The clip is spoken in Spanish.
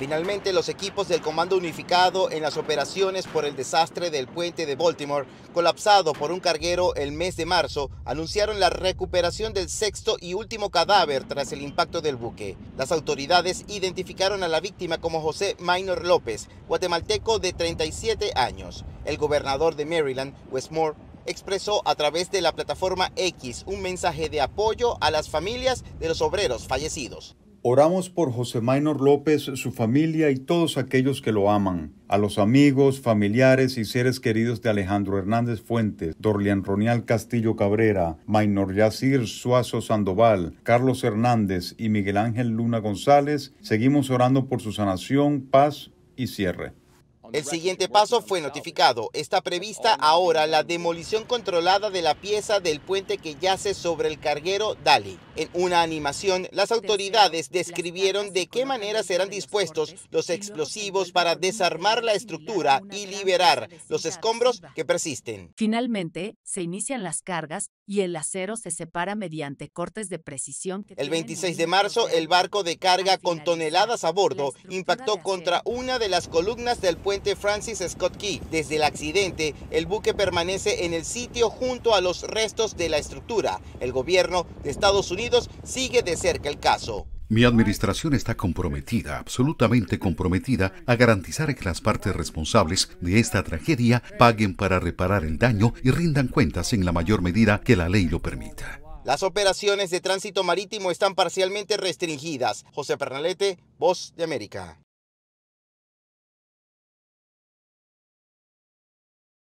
Finalmente, los equipos del Comando Unificado en las operaciones por el desastre del puente de Baltimore, colapsado por un carguero el mes de marzo, anunciaron la recuperación del sexto y último cadáver tras el impacto del buque. Las autoridades identificaron a la víctima como José Minor López, guatemalteco de 37 años. El gobernador de Maryland, Westmore, expresó a través de la plataforma X un mensaje de apoyo a las familias de los obreros fallecidos. Oramos por José Maynor López, su familia y todos aquellos que lo aman, a los amigos, familiares y seres queridos de Alejandro Hernández Fuentes, Dorlian Ronial Castillo Cabrera, Maynor Yacir Suazo Sandoval, Carlos Hernández y Miguel Ángel Luna González. Seguimos orando por su sanación, paz y cierre. El siguiente paso fue notificado. Está prevista ahora la demolición controlada de la pieza del puente que yace sobre el carguero Dali. En una animación, las autoridades describieron de qué manera serán dispuestos los explosivos para desarmar la estructura y liberar los escombros que persisten. Finalmente, se inician las cargas y el acero se separa mediante cortes de precisión. El 26 de marzo, el barco de carga con toneladas a bordo impactó contra una de las columnas del puente Francis Scott Key. Desde el accidente, el buque permanece en el sitio junto a los restos de la estructura. El gobierno de Estados Unidos sigue de cerca el caso. Mi administración está comprometida, absolutamente comprometida, a garantizar que las partes responsables de esta tragedia paguen para reparar el daño y rindan cuentas en la mayor medida que la ley lo permita. Las operaciones de tránsito marítimo están parcialmente restringidas. José Pernalete, Voz de América.